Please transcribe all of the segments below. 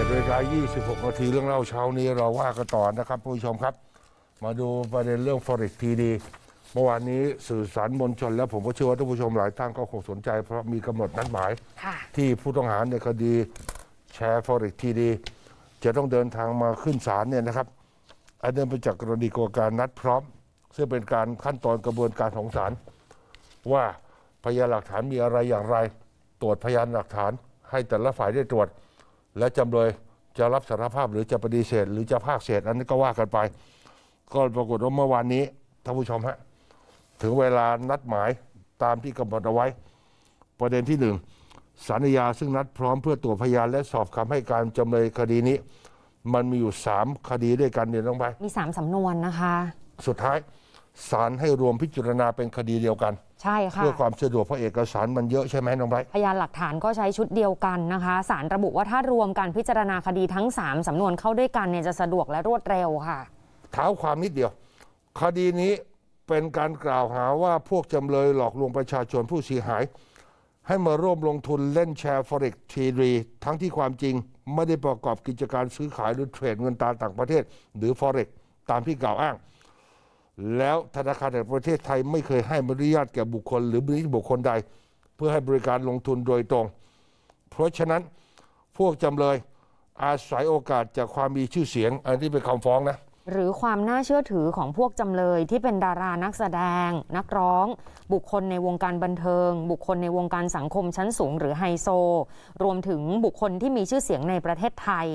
จ็ดนาฬิกา26นาทีเรื่องเล่าเช้านี้เราว่ากันต่อนะครับ ผู้ชมครับ มาดูประเด็นเรื่องฟอริกทีดีเมื่อวานนี้สื่อสารมวลชนแล้ว ผมก็เชื่อว่าท่านผู้ชมหลายท่านก็คงสนใจ เพราะมีกำหนดนัดหมาย ที่ผู้ต้องหาในคดีแชร์ฟอริกทีดีจะต้องเดินทางมาขึ้นศาลเนี่ยนะครับ อันเดินไปจากกรณีกการนัดพร้อม ซึ่งเป็นการขั้นตอนกระบวนการของศาลว่าพยานหลักฐานมีอะไรอย่างไร ตรวจพยานหลักฐานให้แต่ละฝ่ายได้ตรวจและจำเลยจะรับสารภาพหรือจะปฏิเสธ หรือจะภาคเศษอันนี้ก็ว่ากันไป ก็ปรากฏว่าเมื่อวานนี้ท่านผู้ชมฮะ ถึงเวลานัดหมายตามที่กำหนดเอาไว้ ประเด็นที่หนึ่งสารยาซึ่งนัดพร้อมเพื่อตรวจพยานและสอบคำให้การจำเลยคดีนี้ มันมีอยู่ 3 คดีด้วยกันเนี่ยต้องไป มี3สำนวนนะคะ สุดท้ายศาลให้รวมพิจารณาเป็นคดีเดียวกันใช่ค่ะเพื่อความสะดวกเพราะเอกสารมันเยอะใช่ไหมน้องไบรท์พยานหลักฐานก็ใช้ชุดเดียวกันนะคะศาลระบุว่าถ้ารวมการพิจารณาคดีทั้ง 3 สำนวนเข้าด้วยกันเนี่ยจะสะดวกและรวดเร็วค่ะเท้าความนิดเดียว คดีนี้เป็นการกล่าวหาว่าพวกจำเลยหลอกลวงประชาชนผู้เสียหายให้มาร่วมลงทุนเล่นแชร์ฟอเร็กทีรีทั้งที่ความจริงไม่ได้ประกอบกิจการซื้อขายหรือเทรดเงินตราต่างประเทศ หรือฟอเร็กตามที่กล่าวอ้างแล้วธนาคารแห่งประเทศไทยไม่เคยให้อนุญาตแก่บุคคลหรือบริษัทบุคคลใดเพื่อให้บริการลงทุนโดยตรง เพราะฉะนั้นพวกจำเลย อาศัยโอกาสจากความมีชื่อเสียง อันนี้เป็นคำฟ้องนะ หรือความน่าเชื่อถือของพวกจำเลยที่เป็นดารานักแสดง นักร้อง บุคคลในวงการบันเทิง บุคคลในวงการสังคมชั้นสูงหรือไฮโซ รวมถึงบุคคลที่มีชื่อเสียงในประเทศไทย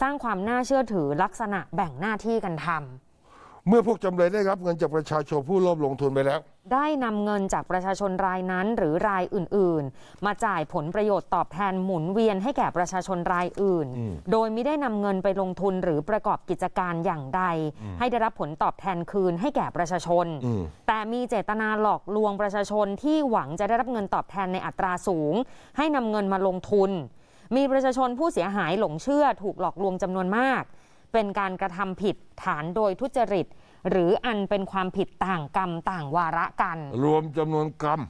สร้างความน่าเชื่อถือลักษณะแบ่งหน้าที่กันทำเมื่อพวกจำเลยได้รับเงินจากประชาชนผู้ร่วมลงทุนไปแล้ว ได้นำเงินจากประชาชนรายนั้นหรือรายอื่น ๆ มาจ่ายผลประโยชน์ตอบแทนหมุนเวียนให้แก่ประชาชนรายอื่น โดยไม่ได้นำเงินไปลงทุนหรือประกอบกิจการอย่างใดให้ได้รับผลตอบแทนคืน ให้แก่ประชาชน แต่มีเจตนาหลอกลวงประชาชนที่หวังจะได้รับเงินตอบแทนในอัตราสูง ให้นำเงินมาลงทุน มีประชาชนผู้เสียหายหลงเชื่อ ถูกหลอกลวงจำนวนมาก เป็นการกระทำผิดฐานโดยทุจริตหรืออันเป็นความผิดต่างกรรมต่างวาระกัน รวมจำนวนกรรม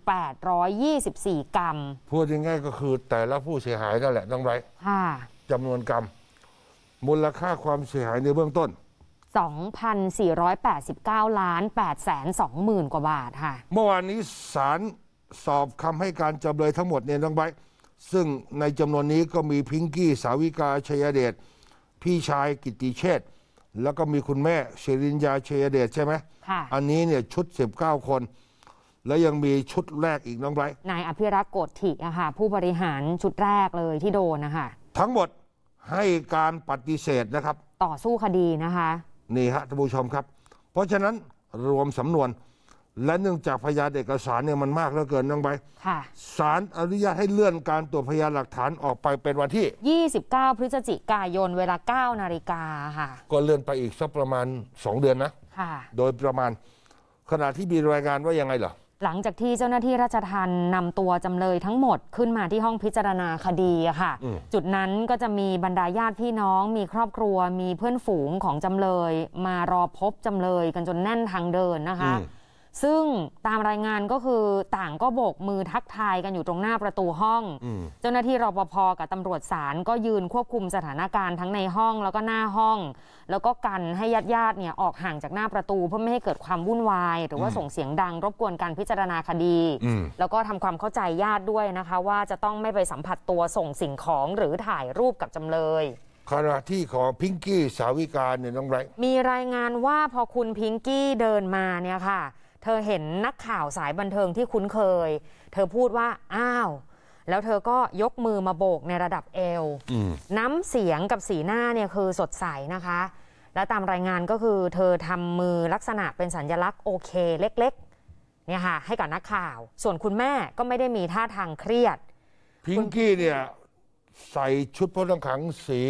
9,824 กรรม พูดง่ายๆก็คือแต่ละผู้เสียหายนั่นแหละต้องไว้จำนวนกรรมมูลค่าความเสียหายในเบื้องต้น 2,489ล้าน8แสน2หมื่นกว่าบาทค่ะเมื่อวานนี้ศาลสอบคำให้การจำเลยทั้งหมดเนี่ยต้องไว้ซึ่งในจำนวนนี้ก็มีพิงกี้สาวิกาชยเดชพี่ชายกิติเชษแล้วก็มีคุณแม่เชรินยาเชยเดชใช่ไหมค่ะ อันนี้เนี่ยชุด 19 คน แล้วยังมีชุดแรกอีกน้องไร นายอภิรักษ์โกธิอะค่ะผู้บริหารชุดแรกเลยที่โดนนะคะทั้งหมดให้การปฏิเสธนะครับ ต่อสู้คดีนะคะ นี่ฮะท่านผู้ชมครับ เพราะฉะนั้นรวมสำนวนและเนื่องจากพยานเอกสารเนี่ยมันมากเหลือเกินน้องใบค่ะศาลอนุญาตให้เลื่อนการตรวจพยานหลักฐานออกไปเป็นวันที่ 29 พฤศจิกายนเวลา 9นาฬิกาค่ะก็เลื่อนไปอีกสักประมาณ 2 เดือนนะค่ะโดยประมาณขณะที่มีรายงานว่ายังไงเหรอ หลังจากที่เจ้าหน้าที่ราชทัณฑ์นำตัวจำเลยทั้งหมดขึ้นมาที่ห้องพิจารณาคดีค่ะ จุดนั้นก็จะมีบรรดาญาติพี่น้องมีครอบครัว มีเพื่อนฝูงของจำเลย มารอพบจำเลยกันจนแน่นทางเดินนะคะซึ่งตามรายงานก็คือต่างก็โบกมือทักทายกันอยู่ตรงหน้าประตูห้อง เจ้าหน้าที่รปภกับตำรวจศาลก็ยืนควบคุมสถานการณ์ทั้งในห้องแล้วก็หน้าห้อง แล้วก็กันให้ญาติญาติเนี่ยออกห่างจากหน้าประตูเพื่อไม่ให้เกิดความวุ่นวาย หรือว่าส่งเสียงดัง รบกวนการพิจารณาคดี แล้วก็ทำความเข้าใจญาติด้วยนะคะ ว่าจะต้องไม่ไปสัมผัสตัวส่งสิ่งของหรือถ่ายรูปกับจำเลย ขณะที่ของพิงกี้สาวิกาเนี่ยน้องไร มีรายงานว่าพอคุณพิงกี้เดินมาเนี่ยค่ะเธอเห็นนักข่าวสายบันเทิงที่คุ้นเคย เธอพูดว่า อ้าว แล้วเธอก็ยกมือมาโบกในระดับเอวน้ำเสียงกับสีหน้าเนี่ยคือสดใสนะคะ แล้วตามรายงานก็คือเธอทำมือลักษณะเป็นสัญญลักษณ์โอเคเล็กๆ เนี่ยค่ะให้กับนักข่าว ส่วนคุณแม่ก็ไม่ได้มีท่าทางเครียด พิงกี้เนี่ยใส่ชุดพลัต้งขังสี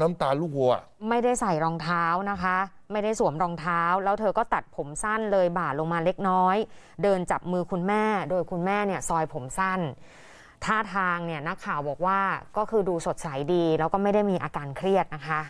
น้ำตาลลูกวัว ไม่ได้ใส่รองเท้านะคะ ไม่ได้สวมรองเท้า แล้วเธอก็ตัดผมสั้นเลย บ่าลงมาเล็กน้อย เดินจับมือคุณแม่โดยคุณแม่เนี่ยซอยผมสั้น ท่าทางเนี่ยนักข่าวบอกว่าก็คือดูสดใสดีแล้วก็ไม่ได้มีอาการเครียดนะคะ